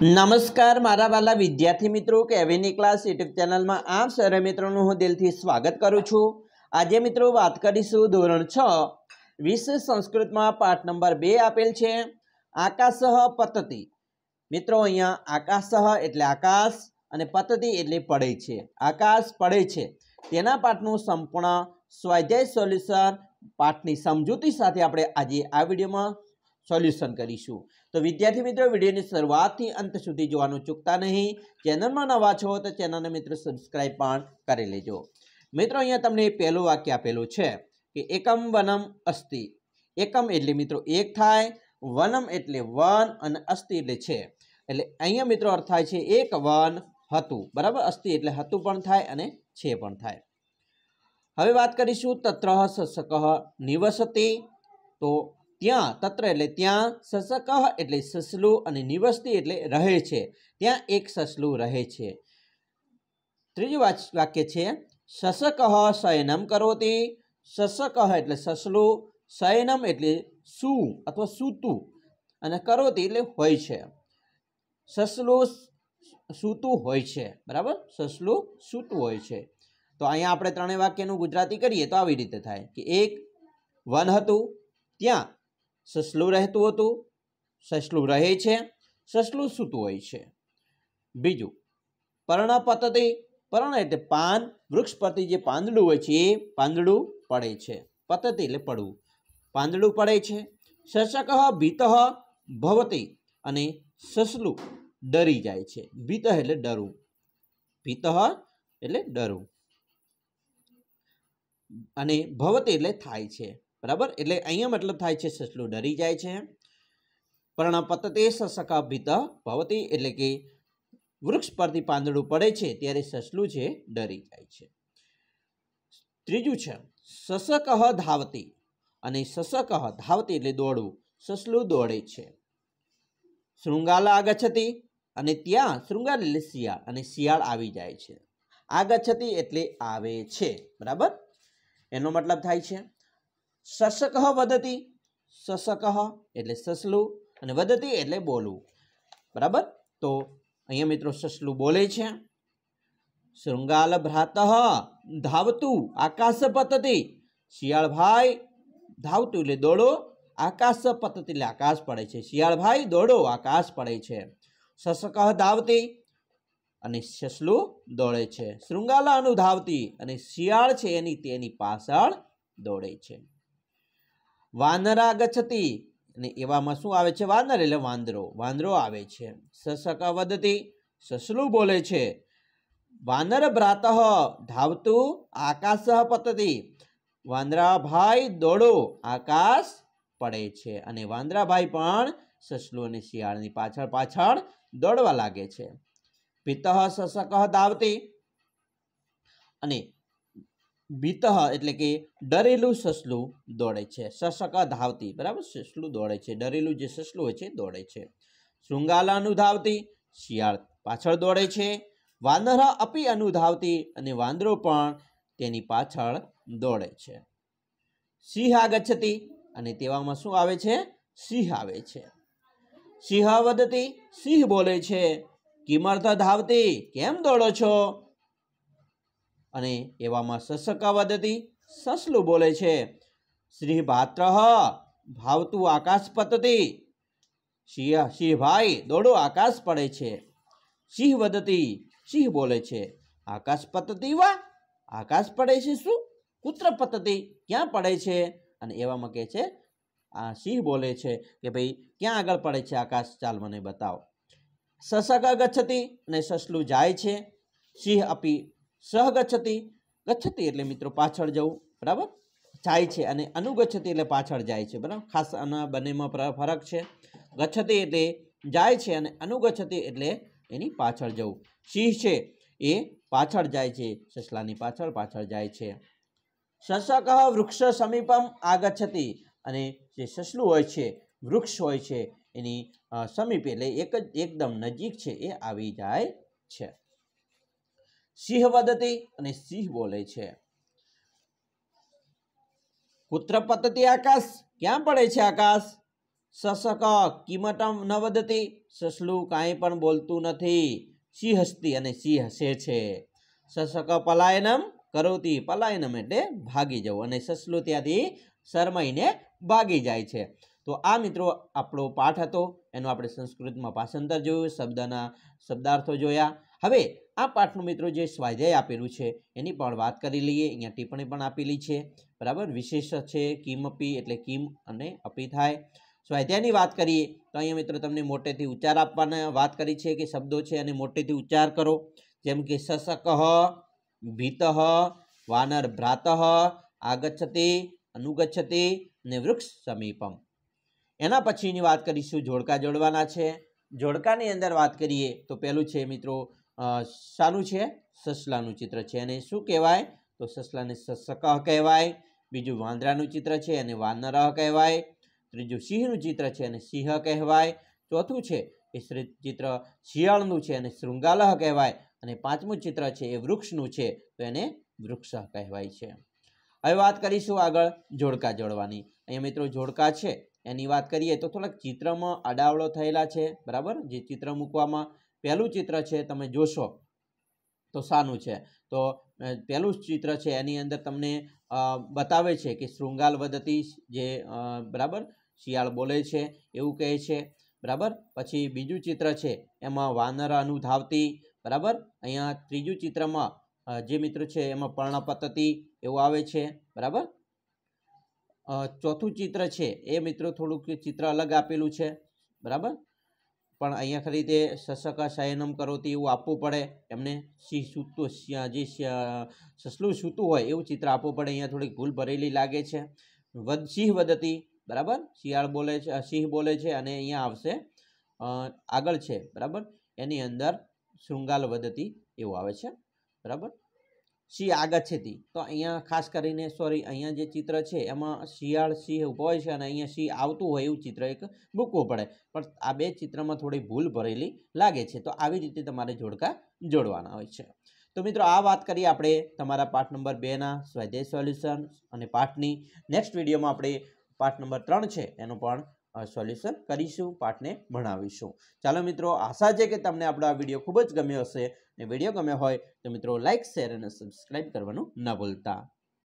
નમસ્કાર મારા વાલા વિદ્યાર્થી મિત્રો કેવીની ક્લાસ યુટ્યુબ ચેનલમાં આપ સરે મિત્રોનું હું દિલથી સ્વાગત કરું છું આજે મિત્રો વાત કરીશું ધોરણ છ વિશ્વ સંસ્કૃતમાં પાઠ નંબર બે આપેલ છે આકાશહ પતતી મિત્રો અહીંયા આકાશહ એટલે આકાશ અને પતતી એટલે પડે છે આકાશ પડે છે તેના પાઠનું સંપૂર્ણ સ્વાધ્યાય સોલ્યુશન પાઠની સમજૂતી સાથે આપણે આજે આ વિડીયોમાં સોલ્યુશન કરીશું તો વિદ્યાર્થી મિત્રો વિડીયોની શરૂઆતથી અંત સુધી જોવાનું ચૂકતા નહીં ચેનલમાં નવા છો તો ચેનલને મિત્રો સબસ્ક્રાઈબ પણ કરી લેજો મિત્રો અહીંયા તમને પહેલું વાક્ય આપેલું છે કે એકમ વનમ અસ્થિ એકમ એટલે મિત્રો એક થાય વનમ એટલે વન અને અસ્થિ એટલે છે એટલે અહીંયા મિત્રો અર્થ થાય છે એક વન હતું બરાબર અસ્થિ એટલે હતું પણ થાય અને છે પણ થાય હવે વાત કરીશું તત્ર સશક નિવસતી તો ત્યાં તત્ર એટલે ત્યાં સસકહ એટલે સસલું અને નિવસ્તી એટલે રહે છે ત્યાં એક સસલું રહે છે ત્રીજું વાક્ય છે સસકહ શયનમ કરોતી સસકહ એટલે સસલું શયનમ એટલે સુ અથવા સૂતું અને કરોતી એટલે હોય છે સસલું સૂતું હોય છે બરાબર સસલું સૂતું હોય છે તો અહીંયા આપણે ત્રણેય વાક્યનું ગુજરાતી કરીએ તો આવી રીતે થાય કે એક વન હતું ત્યાં સસલું રહેતું હતું સસલું રહે છે સસલું સૂતું હોય છે બીજું પર્ણ પર્ણપતતિ પર્ણ એટલે પાન વૃક્ષ પરથી જે પાંદડું હોય છે એ પાંદડું પડે છે પતતિ એટલે પડવું પાંદડું પડે છે શશક ભીત ભવતી અને સસલું ડરી જાય છે ભીત એટલે ડરવું ભીત એટલે ડરવું અને ભવતી એટલે થાય છે બરાબર એટલે અહીંયા મતલબ થાય છે સસલું ડરી જાય છે પતતે પર્ણપતતે સસકાભિત ભવતી એટલે કે વૃક્ષ પરથી પાંદડું પડે છે ત્યારે સસલું છે ડરી જાય છે ત્રીજું છે સસકહ ધાવતી અને સસકહ ધાવતી એટલે દોડવું સસલું દોડે છે શૃંગાલા આગછતી અને ત્યાં શૃંગાલ એટલે શિયાળ અને શિયાળ આવી જાય છે આગછતી એટલે આવે છે બરાબર એનો મતલબ થાય છે સશક વધતી સશક એટલે સસલું અને વધતી એટલે બોલવું બરાબર તો અહીંયા મિત્રો સસલું બોલે છે શૃંગાલ ભ્રાત ધાવતું આકાશ પતતિ શિયાળભાઈ ધાવતું એટલે દોડો આકાશ પતતિ એટલે આકાશ પડે છે શિયાળભાઈ દોડો આકાશ પડે છે સશક ધાવતી અને સસલું દોડે છે શૃંગાલાનું ધાવતી અને શિયાળ છે એની તેની પાછળ દોડે છે વાનરા ગચ્છતી અને એવામાં શું આવે છે વાનર એટલે વાંદરો વાંદરો આવે છે સસક વધતી સસલું બોલે છે વાનર ભ્રાતઃ ધાવતું આકાશ પતતી વાંદરા ભાઈ દોડો આકાશ પડે છે અને વાંદરાભાઈ પણ સસલું અને શિયાળની પાછળ પાછળ દોડવા લાગે છે પિતઃ સસક ધાવતી અને બીતહ એટલે કે ડરેલું સસલું દોડે છે સસક ધાવતી બરાબર સસલું દોડે છે ડરેલું જે સસલું હોય છે દોડે છે શૃંગાલાનું ધાવતી શિયાળ પાછળ દોડે છે વાનર અપી અનુધાવતી અને વાંદરો પણ તેની પાછળ દોડે છે સિંહ આગચ્છતી અને તેવામાં શું આવે છે સિંહ આવે છે સિંહ વધતી સિંહ બોલે છે કિમર્થ ધાવતી કેમ દોડો છો અને એવામાં સસકાવદ વધતી સસલું બોલે છે શ્રી ભાત્ર ભાવતું આકાશ પતતી સિંહ સિંહ ભાઈ દોડો આકાશ પડે છે સિંહ વધતી સિંહ બોલે છે આકાશ પતતી વા આકાશ પડે છે શું કુત્ર પતતી ક્યાં પડે છે અને એવામાં કહે છે આ સિંહ બોલે છે કે ભાઈ ક્યાં આગળ પડે છે આકાશ ચાલ મને બતાવો સસક ગચ્છતી અને સસલું જાય છે સિંહ અપી સહગચ્છતિ ગચ્છતિ એટલે મિત્રો પાછળ જવું બરાબર જાય છે અને અનુગચ્છતિ એટલે પાછળ જાય છે બરાબર ખાસ આના બંનેમાં ફરક છે ગચ્છતિ એટલે જાય છે અને અનુગચ્છતિ એટલે એની પાછળ જવું સિંહ છે એ પાછળ જાય છે સસલાની પાછળ પાછળ જાય છે શશક વૃક્ષ સમીપમ આગચ્છતિ અને જે સસલું હોય છે વૃક્ષ હોય છે એની સમીપ એટલે એક જ એકદમ નજીક છે એ આવી જાય છે સિંહ વદતી અને સિંહ બોલે છે કુત્ર પતતી આકાશ ક્યાં પડે છે આકાશ સશક કિંમતમ ન વધતી સસલું કાંઈ પણ બોલતું નથી સિંહ હસતી અને સિંહ હસે છે સશક પલાયનમ કરોતી પલાયનમ એટલે ભાગી જવું અને સસલું ત્યાંથી શરમાઈને ભાગી જાય છે તો આ મિત્રો આપણો પાઠ હતો એનું આપણે સંસ્કૃતમાં ભાષાંતર જોયું શબ્દના શબ્દાર્થો જોયા હવે આ પાઠનું મિત્રો જે સ્વાધ્યાય આપેલું છે એની પણ વાત કરી લઈએ અહીંયા ટિપ્પણી પણ આપેલી છે બરાબર વિશેષ છે કિમ અપી એટલે કિમ અને અપી થાય સ્વાધ્યાયની વાત કરીએ તો અહીંયા મિત્રો તમને મોટેથી ઉચ્ચાર આપવાના વાત કરી છે કે શબ્દો છે અને મોટેથી ઉચ્ચાર કરો જેમ કે સશક ભીત વાનર ભ્રાત આગચ્છતે અનુગચ્છતી ને વૃક્ષ સમીપમ એના પછીની વાત કરીશું જોડકા જોડવાના છે જોડકાની અંદર વાત કરીએ તો પહેલું છે મિત્રો શાનું છે સસલાનું ચિત્ર છે અને શું કહેવાય તો સસલાને સસક કહેવાય બીજું વાંદરાનું ચિત્ર છે અને વાનર કહેવાય ત્રીજું સિંહનું ચિત્ર છે અને સિંહ કહેવાય ચોથું છે એ ચિત્ર શિયાળનું છે અને શૃંગાલહ કહેવાય અને પાંચમું ચિત્ર છે એ વૃક્ષનું છે તો એને વૃક્ષ કહેવાય છે હવે વાત કરીશું આગળ જોડકા જોડવાની અહીંયા મિત્રો જોડકા છે એની વાત કરીએ તો થોડાક ચિત્રમાં અડાવળો થયેલા છે બરાબર જે ચિત્ર મૂકવામાં પહેલું ચિત્ર છે તમે જોશો તો શાનું છે તો પહેલું ચિત્ર છે એની અંદર તમને બતાવે છે કે શૃંગાલ વધતી જે બરાબર શિયાળ બોલે છે એવું કહે છે બરાબર પછી બીજું ચિત્ર છે એમાં વાનર અનુધાવતી બરાબર અહીંયા ત્રીજું ચિત્રમાં જે મિત્ર છે એમાં પર્ણપતતી એવું આવે છે બરાબર ચોથું ચિત્ર છે એ મિત્રો થોડુંક ચિત્ર અલગ આપેલું છે બરાબર પણ અહીંયા ખરી તે સસકા કરો કરોતી એવું આપવું પડે એમને સિંહ સૂતું જે સસલું સૂતું હોય એવું ચિત્ર આપવું પડે અહીંયા થોડીક ભૂલ ભરેલી લાગે છે વધ સિંહ વધતી બરાબર શિયાળ બોલે છે સિંહ બોલે છે અને અહીંયા આવશે આગળ છે બરાબર એની અંદર શૃંગાલ વધતી એવું આવે છે બરાબર સિંહ આગચ્છેતી તો અહીંયા ખાસ કરીને સોરી અહીંયા જે ચિત્ર છે એમાં શિયાળ સિંહ ઊભો હોય છે અને અહીંયા સિંહ આવતું હોય એવું ચિત્ર એક મૂકવું પડે પણ આ બે ચિત્રમાં થોડી ભૂલ ભરેલી લાગે છે તો આવી રીતે તમારે જોડકા જોડવાના હોય છે તો મિત્રો આ વાત કરીએ આપણે તમારા પાઠ નંબર બેના સ્વાધ્યાય સોલ્યુશન અને પાઠની નેક્સ્ટ વિડીયોમાં આપણે પાઠ નંબર ત્રણ છે એનું પણ સોલ્યુશન કરીશું પાઠને ભણાવીશું ચાલો મિત્રો આશા છે કે તમને આપણો આ વિડીયો ખૂબ જ ગમ્યો હશે અને વિડીયો ગમ્યો હોય તો મિત્રો લાઇક શેર અને સબસ્ક્રાઈબ કરવાનું ન ભૂલતા